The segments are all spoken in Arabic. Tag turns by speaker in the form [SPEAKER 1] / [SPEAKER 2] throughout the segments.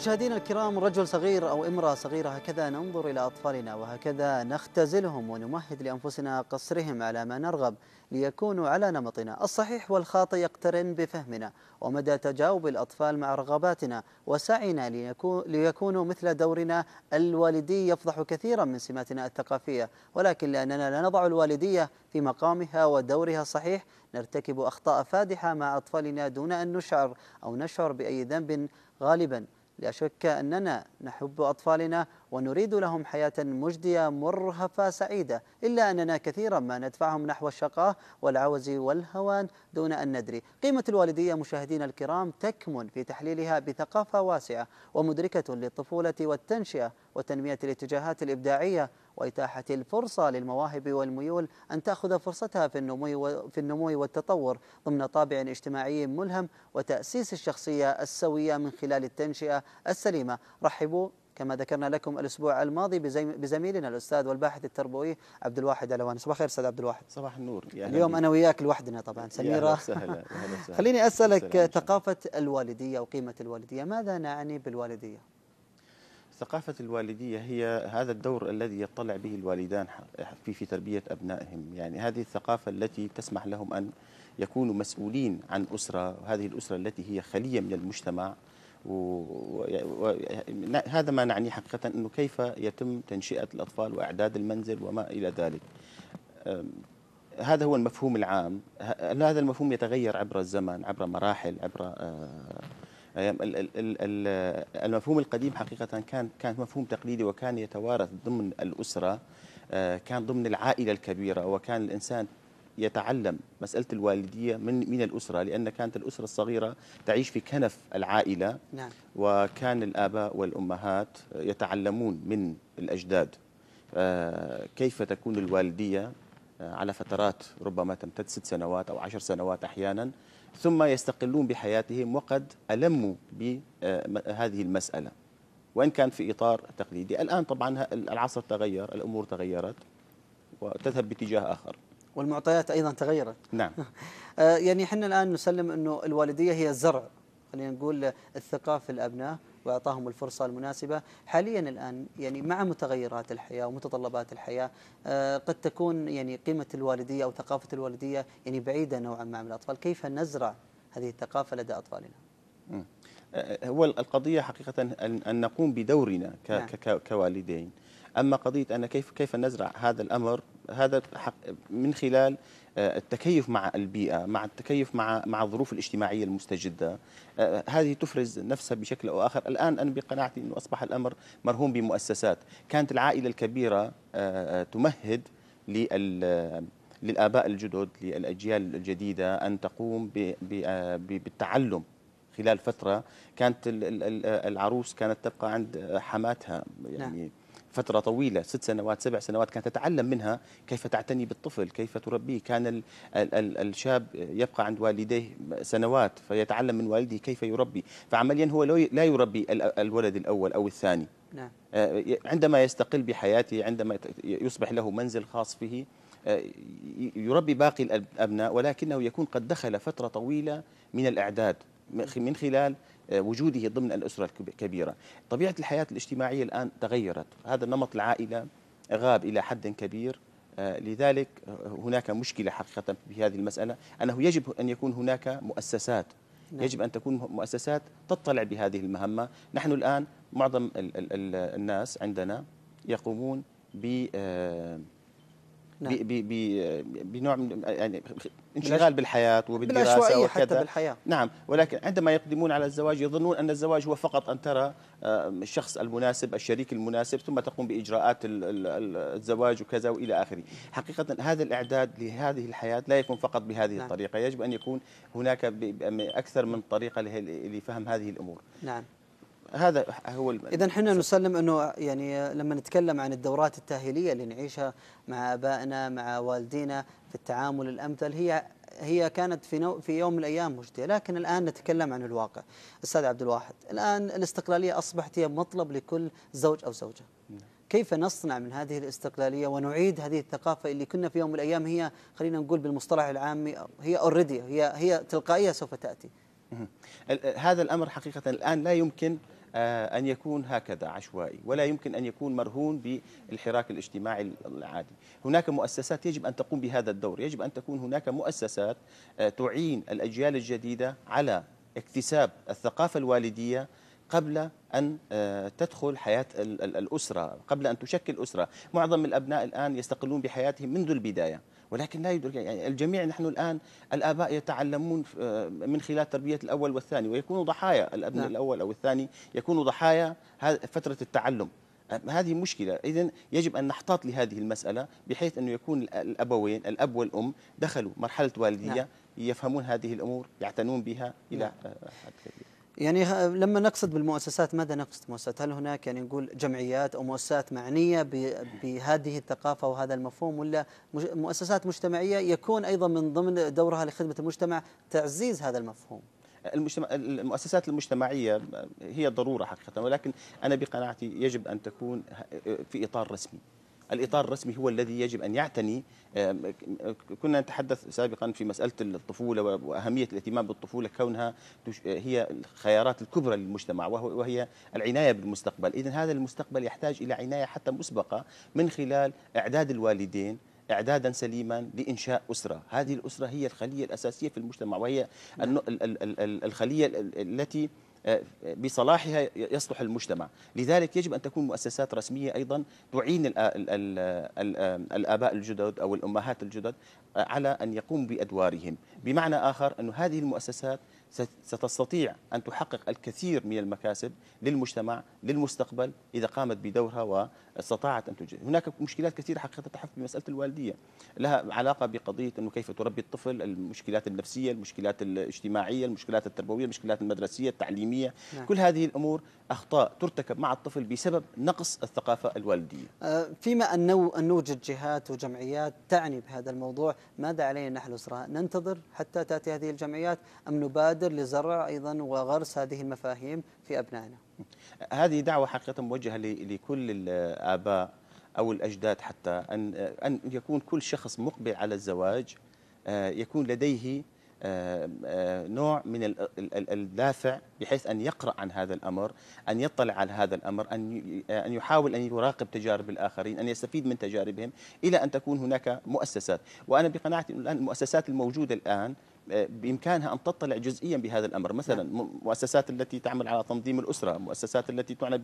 [SPEAKER 1] مشاهدينا الكرام رجل صغير أو امرأة صغيرة هكذا ننظر إلى أطفالنا وهكذا نختزلهم ونمهد لأنفسنا قصرهم على ما نرغب ليكونوا على نمطنا الصحيح والخاطئ يقترن بفهمنا ومدى تجاوب الأطفال مع رغباتنا وسعينا ليكونوا مثل دورنا الوالدي يفضح كثيرا من سماتنا الثقافية ولكن لأننا لا نضع الوالدية في مقامها ودورها الصحيح نرتكب أخطاء فادحة مع أطفالنا دون أن نشعر أو نشعر بأي ذنب غالبا لا شك أننا نحب أطفالنا ونريد لهم حياة مجدية مرهفة سعيدة إلا أننا كثيرا ما ندفعهم نحو الشقاء والعوز والهوان دون أن ندري قيمة الوالدية مشاهدين الكرام تكمن في تحليلها بثقافة واسعة ومدركة للطفولة والتنشئة وتنمية الاتجاهات الإبداعية وإتاحة الفرصة للمواهب والميول أن تأخذ فرصتها في النمو في النمو والتطور ضمن طابع اجتماعي ملهم وتأسيس الشخصية السوية من خلال التنشئة السليمة رحبوا كما ذكرنا لكم الاسبوع الماضي بزميلنا الاستاذ والباحث التربوي عبد الواحد علوان صباح الخير استاذ عبد الواحد صباح النور اليوم انا وياك لوحدنا طبعا سميره سهلا خليني اسالك ثقافه الوالديه وقيمه الوالديه ماذا نعني بالوالديه
[SPEAKER 2] ثقافة الوالدية هي هذا الدور الذي يطلع به الوالدان في في تربية أبنائهم يعني هذه الثقافة التي تسمح لهم أن يكونوا مسؤولين عن أسرة هذه الأسرة التي هي خلية من المجتمع وهذا ما نعني حقيقة أنه كيف يتم تنشئة الأطفال وإعداد المنزل وما إلى ذلك هذا هو المفهوم العام هذا المفهوم يتغير عبر الزمن عبر مراحل عبر آه، المفهوم القديم حقيقة كان كان مفهوم تقليدي وكان يتوارث ضمن الأسرة آه، كان ضمن العائلة الكبيرة وكان الإنسان يتعلم مسألة الوالدية من من الأسرة لأن كانت الأسرة الصغيرة تعيش في كنف العائلة نعم. وكان الآباء والأمهات يتعلمون من الأجداد آه، كيف تكون الوالدية آه، على فترات ربما تمتد ست سنوات أو عشر سنوات أحيانا ثم يستقلون بحياتهم وقد ألموا بهذه آه، المسألة وإن كان في إطار تقليدي الآن طبعا العصر تغير الأمور تغيرت وتذهب باتجاه آخر
[SPEAKER 1] والمعطيات أيضا تغيرت
[SPEAKER 2] نعم آه، يعني احنا الآن نسلم أنه
[SPEAKER 1] الوالدية هي الزرع خلينا نقول الثقة في الأبناء واعطاهم الفرصه المناسبه حاليا الان يعني مع متغيرات الحياه ومتطلبات الحياه آه، قد تكون يعني قيمه الوالديه او ثقافه الوالديه يعني بعيده نوعا ما من الاطفال كيف نزرع هذه الثقافه لدى اطفالنا
[SPEAKER 2] آه، هو القضيه حقيقه ان نقوم بدورنا نعم. كوالدين اما قضيه ان كيف كيف نزرع هذا الامر هذا من خلال آه، التكيف مع البيئة مع التكيف مع مع الظروف الاجتماعية المستجدة آه، هذه تفرز نفسها بشكل أو آخر الآن أنا بقناعتي أنه أصبح الأمر مرهون بمؤسسات كانت العائلة الكبيرة آه، تمهد لل للآباء الجدد للأجيال الجديدة أن تقوم بالتعلم خلال فترة كانت العروس كانت تبقى عند حماتها نعم. يعني نعم. فترة طويلة ست سنوات سبع سنوات كانت تتعلم منها كيف تعتني بالطفل كيف تربيه كان الـ الـ الـ الشاب يبقى عند والديه سنوات فيتعلم من والده كيف يربي فعمليا هو لا يربي الولد الأول أو الثاني نعم. آه، عندما يستقل بحياته عندما يصبح له منزل خاص به آه، يربي باقي الأبناء ولكنه يكون قد دخل فترة طويلة من الأعداد من خلال آه، وجوده ضمن الأسرة الكبيرة طبيعة الحياة الاجتماعية الآن تغيرت هذا النمط العائلة غاب إلى حد كبير آه، لذلك آه، هناك مشكلة حقيقة في هذه المسألة أنه يجب أن يكون هناك مؤسسات نعم. يجب أن تكون مؤسسات تطلع بهذه المهمة نحن الآن معظم الناس عندنا يقومون ب نعم. بي بي بنوع من يعني انشغال بالحياة وبالدراسة وكذا حتى بالحياة نعم ولكن عندما يقدمون على الزواج يظنون أن الزواج هو فقط أن ترى الشخص المناسب الشريك المناسب ثم تقوم بإجراءات الزواج وكذا وإلى آخره حقيقة هذا الإعداد لهذه الحياة لا يكون فقط بهذه نعم. الطريقة يجب أن يكون هناك أكثر من طريقة لفهم هذه الأمور نعم هذا هو اذا احنا
[SPEAKER 1] نسلم انه يعني لما نتكلم عن الدورات التاهيليه اللي نعيشها مع ابائنا مع والدينا في التعامل الامثل هي هي كانت في نو في يوم من الايام مجديه لكن الان نتكلم عن الواقع استاذ عبد الواحد الان الاستقلاليه اصبحت هي مطلب لكل زوج او زوجه نعم. كيف نصنع من هذه الاستقلاليه ونعيد هذه الثقافه اللي كنا في يوم من الايام هي خلينا نقول بالمصطلح العامي هي اوريدي هي هي تلقائيه سوف تاتي
[SPEAKER 2] هذا الامر حقيقه الان لا يمكن آه، أن يكون هكذا عشوائي ولا يمكن أن يكون مرهون بالحراك الاجتماعي العادي هناك مؤسسات يجب أن تقوم بهذا الدور يجب أن تكون هناك مؤسسات آه، تعين الأجيال الجديدة على اكتساب الثقافة الوالدية قبل أن آه، تدخل حياة الأسرة قبل أن تشكل أسرة معظم الأبناء الآن يستقلون بحياتهم منذ البداية ولكن لا يدرك يعني الجميع نحن الآن الآباء يتعلمون آه، من خلال تربية الأول والثاني ويكونوا ضحايا الأبن نعم. الأول أو الثاني يكونوا ضحايا فترة التعلم هذه مشكلة إذا يجب أن نحتاط لهذه المسألة بحيث أنه يكون الأبوين الأب والأم دخلوا مرحلة والدية نعم. يفهمون هذه الأمور يعتنون بها نعم. إلى آه، حد كبير يعني
[SPEAKER 1] لما نقصد بالمؤسسات ماذا نقصد مؤسسات؟ هل هناك يعني نقول جمعيات او مؤسسات معنيه بهذه الثقافه وهذا المفهوم ولا مؤسسات مجتمعيه يكون ايضا من ضمن دورها لخدمه المجتمع تعزيز هذا المفهوم؟
[SPEAKER 2] المجتمع المؤسسات المجتمعيه هي ضروره حقيقه ولكن انا بقناعتي يجب ان تكون في اطار رسمي. الإطار الرسمي هو الذي يجب أن يعتني كنا نتحدث سابقا في مسألة الطفولة وأهمية الاهتمام بالطفولة كونها هي الخيارات الكبرى للمجتمع وهي العناية بالمستقبل إذا هذا المستقبل يحتاج إلى عناية حتى مسبقة من خلال إعداد الوالدين اعدادا سليما لانشاء اسره، هذه الاسره هي الخليه الاساسيه في المجتمع وهي الخليه التي آه، بصلاحها يصلح المجتمع لذلك يجب أن تكون مؤسسات رسمية أيضا تعين الآباء الجدد أو الأمهات الجدد على أن يقوموا بأدوارهم بمعنى آخر أن هذه المؤسسات ستستطيع أن تحقق الكثير من المكاسب للمجتمع للمستقبل إذا قامت بدورها واستطاعت أن تجد هناك مشكلات كثيرة حقيقة تحف بمسألة الوالدية لها علاقة بقضية أنه كيف تربي الطفل المشكلات النفسية المشكلات الاجتماعية المشكلات التربوية المشكلات المدرسية التعليمية نعم. كل هذه الأمور أخطاء ترتكب مع الطفل بسبب نقص الثقافة الوالدية
[SPEAKER 1] أه، فيما أن نوجد جهات وجمعيات تعني بهذا الموضوع ماذا علينا نحن الأسرة ننتظر حتى تأتي هذه الجمعيات أم نبادر قادر لزرع أيضا وغرس هذه المفاهيم في أبنائنا
[SPEAKER 2] هذه دعوة حقيقة موجهة لكل الآباء أو الأجداد حتى أن أن يكون كل شخص مقبل على الزواج آه، يكون لديه آه، آه، نوع من الدافع بحيث أن يقرأ عن هذا الأمر أن يطلع على هذا الأمر أن أن يحاول أن يراقب تجارب الآخرين أن يستفيد من تجاربهم إلى أن تكون هناك مؤسسات وأنا بقناعتي الآن المؤسسات الموجودة الآن بامكانها ان تطلع جزئيا بهذا الامر مثلا نعم. مؤسسات التي تعمل على تنظيم الاسره مؤسسات التي تعنى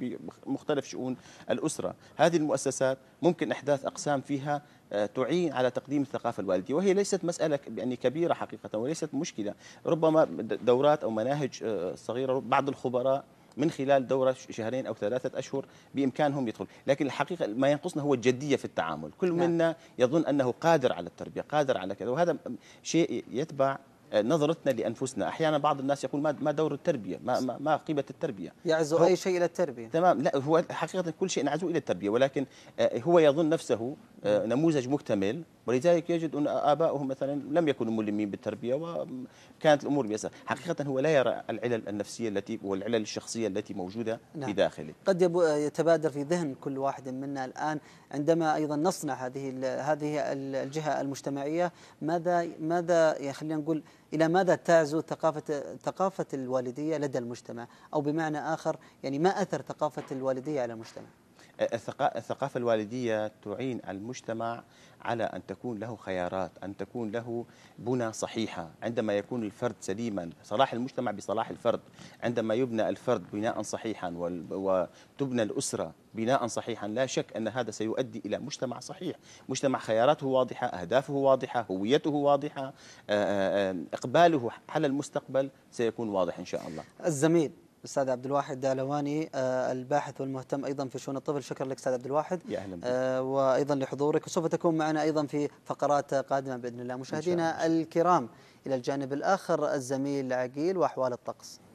[SPEAKER 2] بمختلف شؤون الاسره هذه المؤسسات ممكن احداث اقسام فيها آه، تعين على تقديم الثقافه الوالديه وهي ليست مساله يعني كبيره حقيقه وليست مشكله ربما دورات او مناهج آه، صغيره بعض الخبراء من خلال دورة شهرين أو ثلاثة أشهر بإمكانهم يدخل لكن الحقيقة ما ينقصنا هو الجدية في التعامل كل نعم. منا يظن أنه قادر على التربية قادر على كذا وهذا شيء يتبع آه، نظرتنا لانفسنا احيانا بعض الناس يقول ما دور التربيه ما ما قيمه التربيه يعز اي شيء الى التربيه تمام لا هو حقيقه كل شيء نعزو الى التربيه ولكن آه، هو يظن نفسه آه، نموذج مكتمل ولذلك يجد أن آبائهم مثلا لم يكونوا ملمين بالتربية وكانت الأمور بيسر حقيقة هو لا يرى العلل النفسية التي والعلل الشخصية التي موجودة نعم. في داخله قد يتبادر
[SPEAKER 1] في ذهن كل واحد منا الآن عندما أيضا نصنع هذه هذه الجهة المجتمعية ماذا ماذا خلينا نقول إلى ماذا تعزو ثقافة ثقافة الوالدية لدى المجتمع أو بمعنى آخر يعني ما أثر ثقافة الوالدية على المجتمع؟
[SPEAKER 2] الثقافة الوالدية تعين المجتمع على أن تكون له خيارات أن تكون له بنى صحيحة عندما يكون الفرد سليما صلاح المجتمع بصلاح الفرد عندما يبنى الفرد بناء صحيحا وتبنى الأسرة بناء صحيحا لا شك أن هذا سيؤدي إلى مجتمع صحيح مجتمع خياراته واضحة أهدافه واضحة هويته واضحة إقباله على المستقبل سيكون واضح إن شاء الله
[SPEAKER 1] الزميل الاستاذ عبد الواحد دالواني آه، الباحث والمهتم ايضا في شؤون الطفل شكرا لك استاذ عبد الواحد يا أهلا آه، وايضا لحضورك وسوف تكون معنا ايضا في فقرات قادمه باذن الله مشاهدينا الكرام الى الجانب الاخر الزميل عقيل واحوال الطقس